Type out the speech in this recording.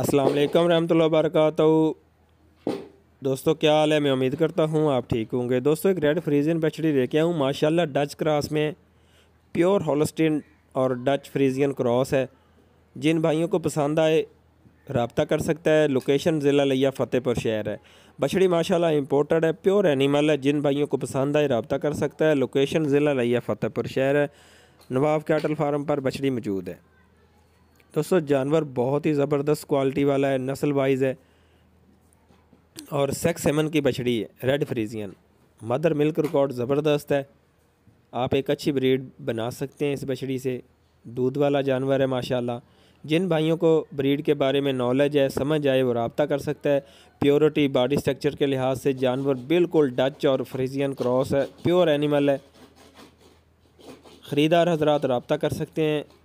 अस्सलाम वालेकुम रहमतुल्लाह वबरकत दोस्तों क्या हाल है मैं उम्मीद करता हूँ आप ठीक होंगे दोस्तों एक रेड फ्रीजियन बछड़ी लेके आऊँ माशाल्लाह डच क्रॉस में प्योर होलस्टीन और डच फ्रीजियन क्रॉस है जिन भाइयों को पसंद आए रबता कर सकता है लोकेशन ज़िला लिया फ़तेहपुर शहर है बछड़ी माशाल्लाह इंपोर्टेड है प्योर एनिमल है जिन भाइयों को पसंद आए रबता कर सकता है लोकेशन ज़िला लिया फ़तेहपुर शहर है नवाब कैटल फार्म पर बछड़ी मौजूद है दोस्तों जानवर बहुत ही ज़बरदस्त क्वालिटी वाला है नस्ल वाइज है और सेक्स सेमन की बछड़ी है red Friesian mother milk record ज़बरदस्त है आप एक अच्छी ब्रीड बना सकते हैं इस बछड़ी से दूध वाला जानवर है माशाल्लाह जिन भाइयों को ब्रीड के बारे में नॉलेज है समझ आए वो रबता कर सकता है प्योरिटी बॉडी स्ट्रक्चर के लिहाज से जानवर बिल्कुल डच और फ्रीजियन क्रॉस है प्योर एनिमल है ख़रीदार हजरात रबता कर सकते हैं